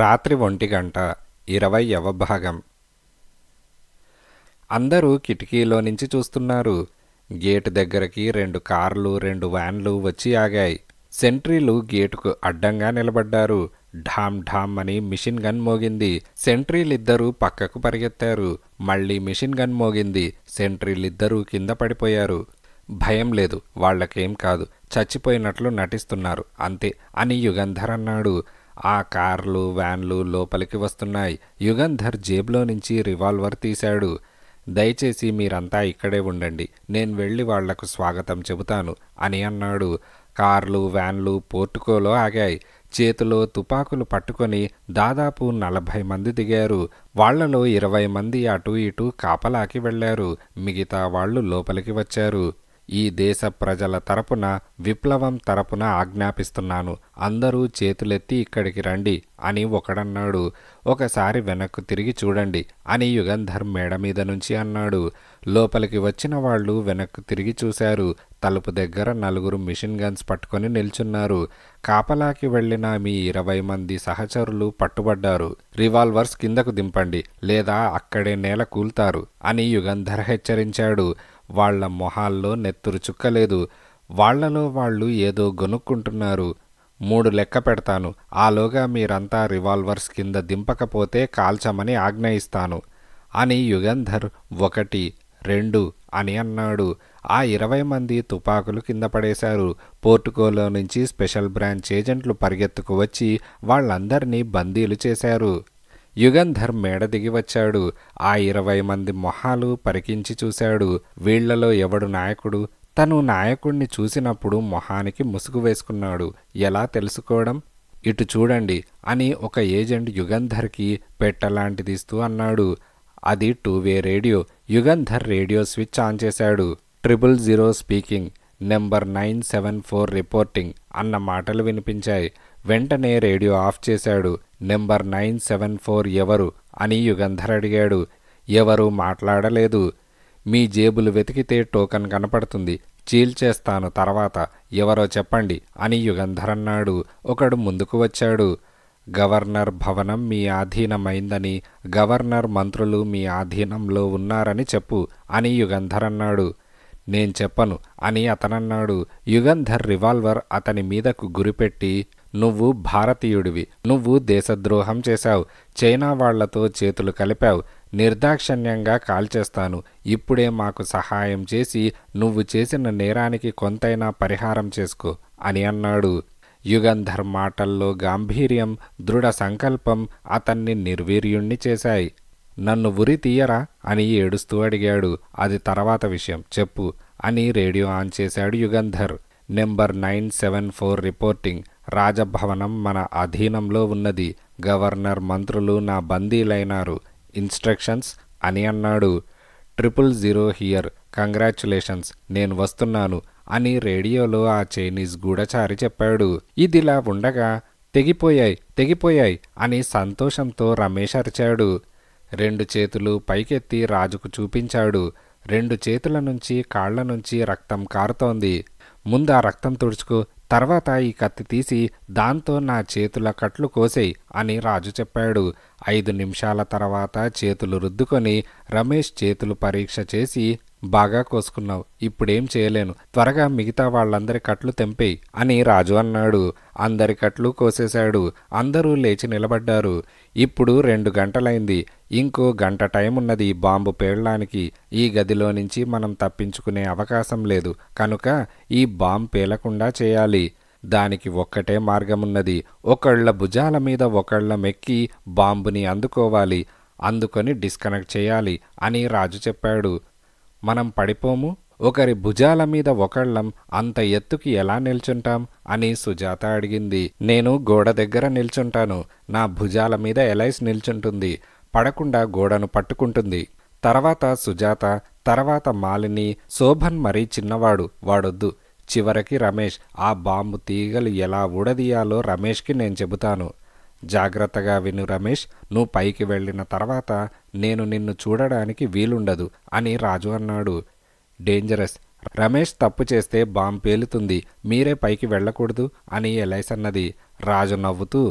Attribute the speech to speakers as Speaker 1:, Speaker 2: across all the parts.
Speaker 1: రాత్రి ఒంటి గంట ఇరవైవ భాగం అందరూ కిటికీలో నుంచి చూస్తున్నారు గేటు దగ్గరకి రెండు కార్లు రెండు వ్యాన్లు వచ్చి ఆగాయి సెంట్రీలు గేటుకు అడ్డంగా నిలబడ్డారు ఢామ్ ఢామ్ అని మిషన్ గన్ మోగింది సెంట్రీలిద్దరూ పక్కకు పరిగెత్తారు మళ్ళీ మిషన్ గన్ మోగింది సెంట్రీలిద్దరూ కింద పడిపోయారు భయం లేదు వాళ్ళకేం కాదు చచ్చిపోయినట్లు నటిస్తున్నారు అంతే అని యుగంధర్ అన్నాడు ఆ కార్లు వ్యాన్లు లోపలికి వస్తున్నాయి యుగంధర్ జేబులో నుంచి రివాల్వర్ తీశాడు దయచేసి మీరంతా ఇక్కడే ఉండండి నేను వెళ్ళి వాళ్లకు స్వాగతం చెబుతాను అని అన్నాడు కార్లు వ్యాన్లు పోర్టుకోలో ఆగాయి చేతిలో తుపాకులు పట్టుకొని దాదాపు నలభై మంది దిగారు వాళ్లలో ఇరవై మంది అటూ ఇటూ కాపలాకి వెళ్లారు మిగతా వాళ్ళు లోపలికి వచ్చారు ఈ దేశ ప్రజల తరపున విప్లవం తరపున ఆజ్ఞాపిస్తున్నాను అందరూ చేతులెత్తి ఇక్కడికి రండి అని ఒకడన్నాడు ఒకసారి వెనక్కు తిరిగి చూడండి అని యుగంధర్ మేడ మీద నుంచి అన్నాడు లోపలికి వచ్చిన వాళ్ళు వెనక్కు తిరిగి చూశారు తలుపు దగ్గర నలుగురు మిషన్ గన్స్ పట్టుకొని నిల్చున్నారు కాపలాకి వెళ్లిన మీ ఇరవై మంది సహచరులు పట్టుబడ్డారు రివాల్వర్స్ కిందకు దింపండి లేదా అక్కడే నేల కూల్తారు అని యుగంధర్ హెచ్చరించాడు వాళ్ల మొహాల్లో నెత్తురు చుక్కలేదు వాళ్లలో వాళ్ళు ఏదో గొనుక్కుంటున్నారు మూడు లెక్క పెడతాను ఆలోగా మీరంతా రివాల్వర్స్ కింద దింపకపోతే కాల్చమని ఆజ్ఞయిస్తాను అని యుగంధర్ ఒకటి రెండు అని అన్నాడు ఆ ఇరవై మంది తుపాకులు కింద పడేశారు పోర్టుకోలో నుంచి స్పెషల్ బ్రాంచ్ ఏజెంట్లు పరిగెత్తుకు వచ్చి వాళ్ళందరినీ బందీలు చేశారు యుగంధర్ మేడ దిగివచ్చాడు ఆ ఇరవై మంది మొహాలు పరికించి చూశాడు వీళ్లలో ఎవడు నాయకుడు తను నాయకుణ్ణి చూసినప్పుడు మొహానికి ముసుగు వేసుకున్నాడు ఎలా తెలుసుకోవడం ఇటు చూడండి అని ఒక ఏజెంట్ యుగంధర్కి పెట్టలాంటిదిస్తూ అన్నాడు అది two way radio Yugandhar radio switch on చేశాడు triple zero speaking number nine seven four reporting అన్న మాటలు వినిపించాయి వెంటనే రేడియో ఆఫ్ చేశాడు నెంబర్ నైన్ సెవెన్ ఫోర్ ఎవరు అని యుగంధర్ అడిగాడు ఎవరు మాట్లాడలేదు మీ జేబులు వెతికితే టోకన్ కనపడుతుంది చీల్చేస్తాను తర్వాత ఎవరో చెప్పండి అని యుగంధర్ అన్నాడు ఒకడు ముందుకు వచ్చాడు గవర్నర్ భవనం మీ ఆధీనమైందని గవర్నర్ మంత్రులు మీ ఆధీనంలో ఉన్నారని చెప్పు అని యుగంధర్ అన్నాడు నేను చెప్పను అని అతనన్నాడు యుగంధర్ రివాల్వర్ అతని మీదకు గురిపెట్టి నువ్వు భారతీయుడివి నువ్వు దేశద్రోహం చేశావు చైనా వాళ్లతో చేతులు కలిపావు నిర్దాక్షణ్యంగా కాల్చేస్తాను ఇప్పుడే మాకు సహాయం చేసి నువ్వు చేసిన నేరానికి కొంతైనా పరిహారం చేసుకో అని అన్నాడు యుగంధర్ మాటల్లో గాంభీర్యం దృఢ సంకల్పం అతన్ని నిర్వీర్యుణ్ణి చేశాయి నన్ను ఉరి తీయరా అని ఏడుస్తూ అడిగాడు అది తర్వాత విషయం చెప్పు అని రేడియో ఆన్ చేశాడు Yugandhar number nine seven four reporting రాజభవనం మన అధీనంలో ఉన్నది గవర్నర్ మంత్రులు నా బందీలైనారు ఇన్స్ట్రక్షన్స్ అని అన్నాడు ట్రిపుల్ జీరో హియర్ కంగ్రాచులేషన్స్ నేను వస్తున్నాను అని రేడియోలో ఆ చైనీస్ గూఢచారి చెప్పాడు ఇదిలా ఉండగా తెగిపోయాయి తెగిపోయాయి అని సంతోషంతో రమేష్ అరిచాడు రెండు చేతులు పైకెత్తి రాజుకు చూపించాడు రెండు చేతుల నుంచి కాళ్ల నుంచి రక్తం కారుతోంది ముందు ఆ రక్తం తుడుచుకో తర్వాత ఈ కత్తి తీసి దాంతో నా చేతుల కట్లు కోసేయి అని రాజు చెప్పాడు ఐదు నిమిషాల తర్వాత చేతులు రుద్దుకొని రమేష్ చేతులు పరీక్ష చేసి బాగా కోసుకున్నావు ఇప్పుడేం చేయలేను త్వరగా మిగతా వాళ్ళందరి కట్లు తెంపేయి అని రాజు అన్నాడు అందరి కట్లు కోసేశాడు అందరూ లేచి నిలబడ్డారు ఇప్పుడు రెండు గంటలైంది ఇంకో గంట టైం ఉన్నది బాంబు పేలడానికి ఈ గదిలో నుంచి మనం తప్పించుకునే అవకాశం లేదు కనుక ఈ బాంబు పేలకుండా చేయాలి దానికి ఒక్కటే మార్గమున్నది ఒకళ్ళ భుజాల మీద ఒకళ్ళ మెక్కి బాంబుని అందుకోవాలి అందుకొని డిస్కనెక్ట్ చేయాలి అని రాజు చెప్పాడు మనం పడిపోము ఒకరి భుజాల మీద ఒకళ్ళం అంత ఎత్తుకి ఎలా నిల్చుంటాం అని సుజాత అడిగింది నేను గోడ దగ్గర నిల్చుంటాను నా భుజాల మీద ఎలైస్ నిల్చుంటుంది పడకుండా గోడను పట్టుకుంటుంది తర్వాత సుజాత తర్వాత మాలిని శోభన్ మరీ చిన్నవాడు వాడొద్దు చివరికి రమేష్ ఆ బాంబు తీగలు ఎలా ఊడదీయాలో రమేష్కి నేను చెబుతాను జాగ్రత్తగా విను రమేష్ నువ్వు పైకి వెళ్ళిన తర్వాత నేను నిన్ను చూడడానికి వీలుండదు అని రాజు అన్నాడు డేంజరస్ రమేష్ తప్పు చేస్తే బాంబ్ పేలుతుంది మీరే పైకి వెళ్ళకూడదు అని ఎలైస్ అన్నది రాజు నవ్వుతూ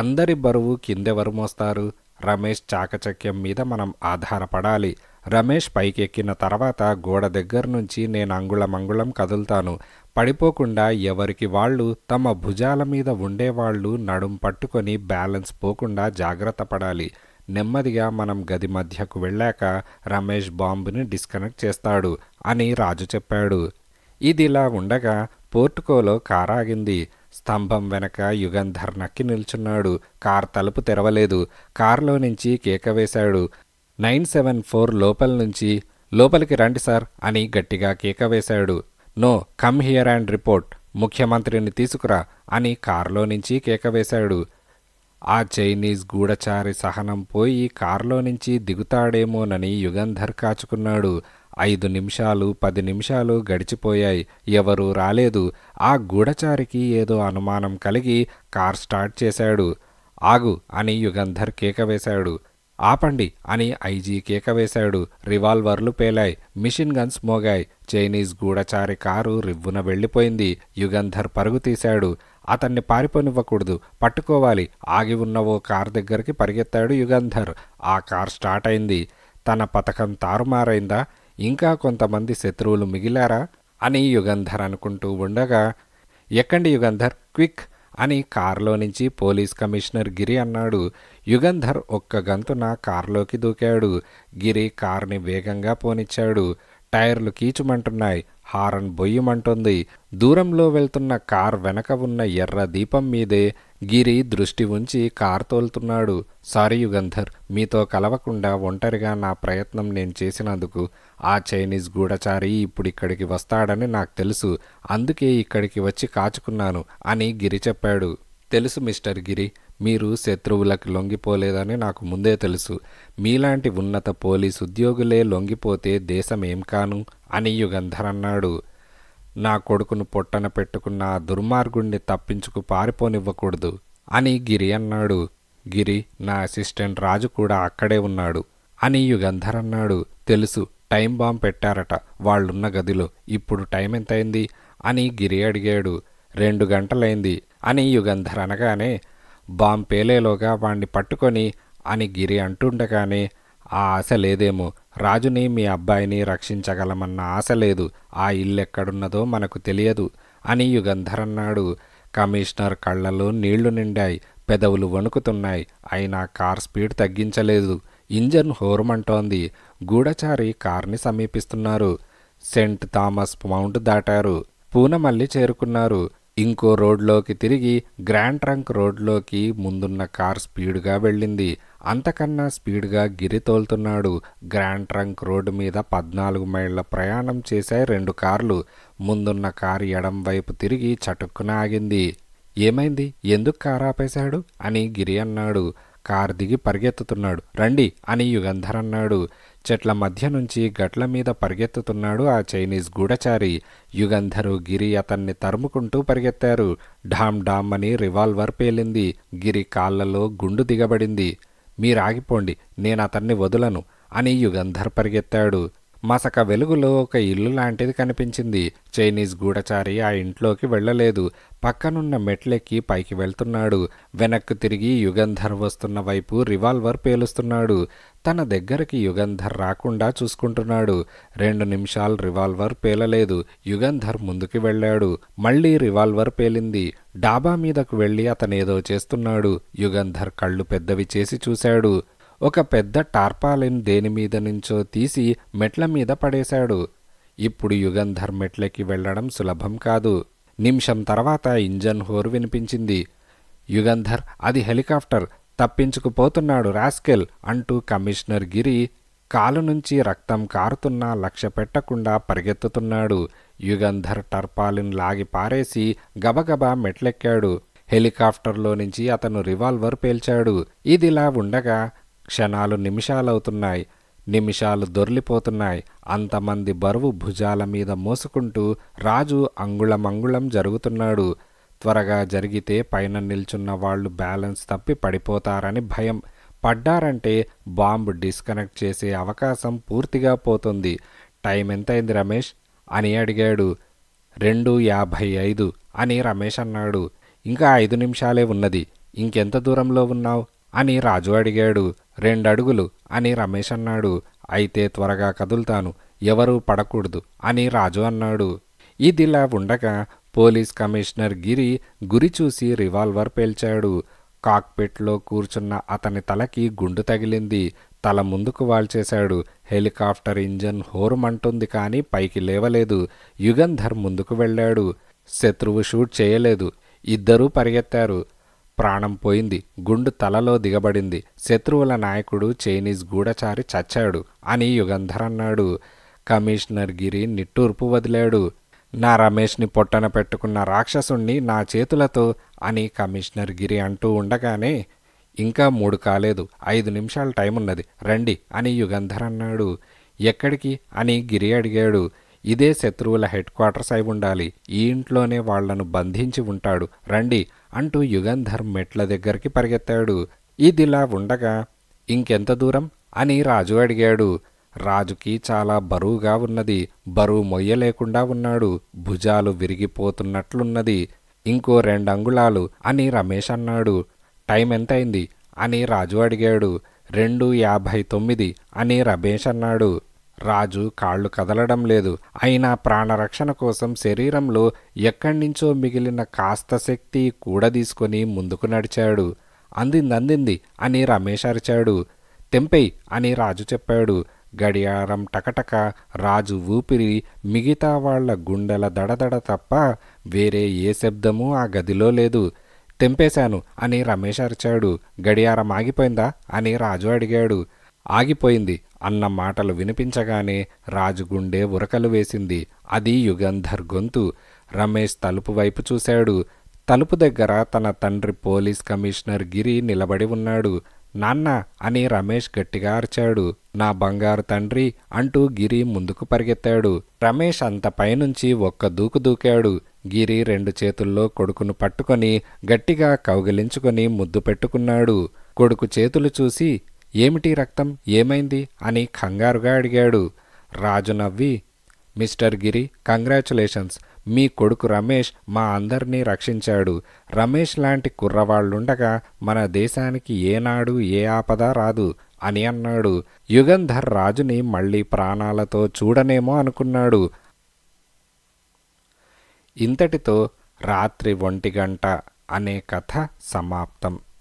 Speaker 1: అందరి బరువు కిందెవరు మోస్తారు రమేష్ చాకచక్యం మీద మనం ఆధారపడాలి రమేష్ పైకెక్కిన తర్వాత గోడ దగ్గర నుంచి నేను అంగుళం అంగుళం కదులుతాను పడిపోకుండా ఎవరికి వాళ్ళు తమ భుజాల మీద ఉండేవాళ్ళు నడుం పట్టుకొని బ్యాలెన్స్ పోకుండా జాగ్రత్త పడాలి నెమ్మదిగా మనం గది మధ్యకు వెళ్ళాక రమేష్ బాంబుని డిస్కనెక్ట్ చేస్తాడు అని రాజు చెప్పాడు ఇదిలా ఉండగా పోర్టుకోలో కారాగింది స్తంభం వెనక యుగంధర్ నక్కి నిల్చున్నాడు కార్ తలుపు తెరవలేదు కారులో నుంచి కేక వేశాడు నైన్ సెవెన్ ఫోర్ లోపల నుంచి లోపలికి రండి సార్ అని గట్టిగా కేక వేశాడు no come here and report ముఖ్యమంత్రిని తీసుకురా అని కారులో నుంచి కేకవేశాడు ఆ చైనీస్ గూఢచారి సహనం పోయి కారులో నుంచి దిగుతాడేమోనని యుగంధర్ కాచుకున్నాడు ఐదు నిమిషాలు పది నిమిషాలు గడిచిపోయాయి ఎవరూ రాలేదు ఆ గూఢచారికి ఏదో అనుమానం కలిగి కార్ స్టార్ట్ చేశాడు ఆగు అని యుగంధర్ కేకవేశాడు ఆపండి అని ఐజీ కేక వేశాడు రివాల్వర్లు పేలాయి మిషన్ గన్స్ మోగాయి చైనీస్ గూడచారి కారు రివ్వున వెళ్ళిపోయింది యుగంధర్ పరుగు తీశాడు అతన్ని పారిపోనివ్వకూడదు పట్టుకోవాలి ఆగి ఉన్న ఓ కార్ దగ్గరికి పరిగెత్తాడు యుగంధర్ ఆ కార్ స్టార్ట్ అయింది తన పథకం తారుమారైందా ఇంకా కొంతమంది శత్రువులు మిగిలారా అని యుగంధర్ అనుకుంటూ ఉండగా ఎక్కండి యుగంధర్ క్విక్ అని కారులో నుంచి పోలీస్ కమిషనర్ గిరి అన్నాడు యుగంధర్ ఒక్క గంతున కారులోకి దూకాడు గిరి కార్ని వేగంగా పోనిచ్చాడు టైర్లు కీచుమంటున్నాయి హారన్ బొయ్యమంటుంది దూరంలో వెళ్తున్న కార్ వెనక ఉన్న ఎర్ర దీపం మీదే గిరి దృష్టి ఉంచి కార్ తోలుతున్నాడు సారీ యుగంధర్ మీతో కలవకుండా ఒంటరిగా నా ప్రయత్నం నేను చేసినందుకు ఆ చైనీస్ గూఢచారి ఇప్పుడు ఇక్కడికి వస్తాడని నాకు తెలుసు అందుకే ఇక్కడికి వచ్చి కాచుకున్నాను అని గిరి చెప్పాడు తెలుసు మిస్టర్ గిరి మీరు శత్రువులకు లొంగిపోలేదని నాకు ముందే తెలుసు మీలాంటి ఉన్నత పోలీస్ ఉద్యోగులే లొంగిపోతే దేశమేం కాను అని యుగంధరన్నాడు నా కొడుకును పొట్టన పెట్టుకున్న ఆ దుర్మార్గుణ్ణి తప్పించుకు పారిపోనివ్వకూడదు అని గిరి అన్నాడు గిరి నా అసిస్టెంట్ రాజు కూడా అక్కడే ఉన్నాడు అని యుగంధర్ అన్నాడు తెలుసు టైం బాంబ్ పెట్టారట వాళ్ళున్న గదిలో ఇప్పుడు టైం ఎంతైంది అని గిరి అడిగాడు రెండు గంటలైంది అని యుగంధర్ అనగానే బాంబు పేలేలోగా వాణ్ణి పట్టుకొని అని గిరి అంటుండగానే ఆ ఆశ లేదేమో రాజుని మీ అబ్బాయిని రక్షించగలమన్న ఆశ లేదు ఆ ఇల్లెక్కడున్నదో మనకు తెలియదు అని యుగంధరన్నాడు కమిషనర్ కళ్ళలో నీళ్లు నిండాయి పెదవులు వణుకుతున్నాయి అయినా కార్ స్పీడ్ తగ్గించలేదు ఇంజన్ హోరుమంటోంది గూఢచారి కార్ని సమీపిస్తున్నారు సెంట్ థామస్ మౌంట్ దాటారు పూనమల్లి చేరుకున్నారు ఇంకో రోడ్లోకి తిరిగి గ్రాండ్ ట్రంక్ రోడ్లోకి ముందున్న కార్ స్పీడ్గా వెళ్ళింది అంతకన్నా స్పీడ్గా గిరి తోలుతున్నాడు గ్రాండ్ ట్రంక్ రోడ్డు మీద పద్నాలుగు మైళ్ళ ప్రయాణం చేశాయి రెండు కార్లు ముందున్న కారు ఎడం వైపు తిరిగి చటుక్కున ఆగింది ఏమైంది ఎందుకు కారు ఆపేశాడు అని గిరి అన్నాడు కారు దిగి పరిగెత్తుతున్నాడు రండి అని యుగంధర్ అన్నాడు చెట్ల మధ్య నుంచి గట్ల మీద పరిగెత్తుతున్నాడు ఆ చైనీస్ గూఢచారి యుగంధరు గిరి అతన్ని తరుముకుంటూ పరిగెత్తారు ఢామ్ ఢామ్ అని రివాల్వర్ పేలింది గిరి కాళ్లలో గుండు దిగబడింది మీరాగిపోండి నేను అతన్ని వదులను అని యుగంధర్ పరిగెత్తాడు మసక వెలుగులో ఒక ఇల్లు లాంటిది కనిపించింది చైనీస్ గూఢచారి ఆ ఇంట్లోకి వెళ్ళలేదు పక్కనున్న మెట్లెక్కి పైకి వెళ్తున్నాడు వెనక్కు తిరిగి యుగంధర్ వస్తున్న వైపు రివాల్వర్ పేలుస్తున్నాడు తన దగ్గరికి యుగంధర్ రాకుండా చూసుకుంటున్నాడు రెండు నిమిషాలు రివాల్వర్ పేలలేదు యుగంధర్ ముందుకి వెళ్ళాడు మళ్లీ రివాల్వర్ పేలింది డాబా మీదకు వెళ్ళి అతనేదో చేస్తున్నాడు యుగంధర్ కళ్ళు పెద్దవి చేసి చూశాడు ఒక పెద్ద టార్పాలిన్ దేని మీద నుంచో తీసి మెట్ల మీద పడేశాడు ఇప్పుడు యుగంధర్ మెట్లకి వెళ్లడం సులభం కాదు నిమిషం తర్వాత ఇంజన్ హోరు వినిపించింది యుగంధర్ అది హెలికాప్టర్ తప్పించుకుపోతున్నాడు రాస్కెల్ అంటూ కమిషనర్ గిరి కాలు నుంచి రక్తం కారుతున్నా లక్ష్య పెట్టకుండా పరిగెత్తుతున్నాడు యుగంధర్ టర్పాలిన్ లాగి పారేసి గబగబా మెట్లెక్కాడు హెలికాప్టర్లో నుంచి అతను రివాల్వర్ పేల్చాడు ఇదిలా ఉండగా క్షణాలు నిమిషాలవుతున్నాయి నిమిషాలు దొర్లిపోతున్నాయి అంతమంది బరువు భుజాల మీద మోసుకుంటూ రాజు అంగుళమంగుళం జరుగుతున్నాడు త్వరగా జరిగితే పైన నిల్చున్న వాళ్ళు బ్యాలెన్స్ తప్పి పడిపోతారని భయం పడ్డారంటే బాంబు డిస్కనెక్ట్ చేసే అవకాశం పూర్తిగా పోతుంది టైం ఎంతైంది రమేష్ అని అడిగాడు రెండు యాభై ఐదు అని రమేష్ అన్నాడు ఇంకా ఐదు నిమిషాలే ఉన్నది ఇంకెంత దూరంలో ఉన్నావు అని రాజు అడిగాడు రెండడుగులు అని రమేష్ అన్నాడు అయితే త్వరగా కదులుతాను ఎవరూ పడకూడదు అని రాజు అన్నాడు ఇదిలా ఉండగా పోలీస్ కమిషనర్ గిరి గురి చూసి రివాల్వర్ పేల్చాడు కాక్పిట్లో కూర్చున్న అతని తలకి గుండు తగిలింది తల ముందుకు వాల్చేశాడు హెలికాప్టర్ ఇంజన్ హోరుమంటుంది కానీ పైకి లేవలేదు యుగంధర్ ముందుకు వెళ్ళాడు శత్రువు షూట్ చేయలేదు ఇద్దరూ పరిగెత్తారు ప్రాణం పోయింది గుండు తలలో దిగబడింది శత్రువుల నాయకుడు చైనీస్ గూఢచారి చచ్చాడు అని యుగంధర్ అన్నాడు కమిషనర్ గిరి నిట్టూర్పు వదిలాడు నా రమేష్ని పొట్టన పెట్టుకున్న రాక్షసుణ్ణి నా చేతులతో అని కమిషనర్ గిరి అంటూ ఉండగానే ఇంకా మూడు కాలేదు ఐదు నిమిషాల టైం ఉన్నది రండి అని యుగంధర్ అన్నాడు ఎక్కడికి అని గిరి అడిగాడు ఇదే శత్రువుల హెడ్ క్వార్టర్స్ అయి ఉండాలి ఈ ఇంట్లోనే వాళ్లను బంధించి ఉంటాడు రండి అంటూ యుగంధర్ మెట్ల దగ్గరికి పరిగెత్తాడు ఇదిలా ఉండగా ఇంకెంత దూరం అని రాజు అడిగాడు రాజుకి చాలా బరువుగా ఉన్నది బరువు మొయ్యలేకుండా ఉన్నాడు భుజాలు విరిగిపోతున్నట్లున్నది ఇంకో రెండంగుళాలు అని రమేష్ అన్నాడు టైం ఎంతైంది అని రాజు అడిగాడు రెండు యాభై తొమ్మిది అని రమేష్ అన్నాడు రాజు కాళ్ళు కదలడం లేదు అయినా ప్రాణరక్షణ కోసం శరీరంలో ఎక్కడినుంచో మిగిలిన కాస్త శక్తి కూడా తీసుకొని ముందుకు నడిచాడు అందింది అందింది అని రమేష్ అరిచాడు తెంపేయ్ అని రాజు చెప్పాడు గడియారం టకటక రాజు ఊపిరి మిగతా వాళ్ల గుండెల దడదడ తప్ప వేరే ఏ శబ్దమూ ఆ గదిలో లేదు తెంపేశాను అని రమేష్ అరిచాడు గడియారం ఆగిపోయిందా అని రాజు అడిగాడు ఆగిపోయింది అన్న మాటలు వినిపించగానే రాజు గుండె ఉరకలు వేసింది అది యుగంధర్ గొంతు రమేష్ తలుపు వైపు చూశాడు తలుపు దగ్గర తన తండ్రి పోలీస్ కమిషనర్ గిరి నిలబడి ఉన్నాడు నాన్న అని రమేష్ గట్టిగా అరిచాడు నా బంగారు తండ్రి అంటూ గిరి ముందుకు పరిగెత్తాడు రమేష్ అంత పైనుంచి ఒక్క దూకు దూకాడు గిరి రెండు చేతుల్లో కొడుకును పట్టుకొని గట్టిగా కౌగిలించుకొని ముద్దు పెట్టుకున్నాడు కొడుకు చేతులు చూసి ఏమిటి రక్తం ఏమైంది అని కంగారుగా అడిగాడు రాజు నవ్వి మిస్టర్ గిరి కంగ్రాచులేషన్స్ మీ కొడుకు రమేష్ మా అందరినీ రక్షించాడు రమేష్ లాంటి కుర్రవాళ్ళుండగా మన దేశానికి ఏనాడు ఏ ఆపద రాదు అని అన్నాడు యుగంధర్ రాజుని మళ్ళీ ప్రాణాలతో చూడనేమో అనుకున్నాడు ఇంతటితో రాత్రి ఒంటి గంట అనే కథ సమాప్తం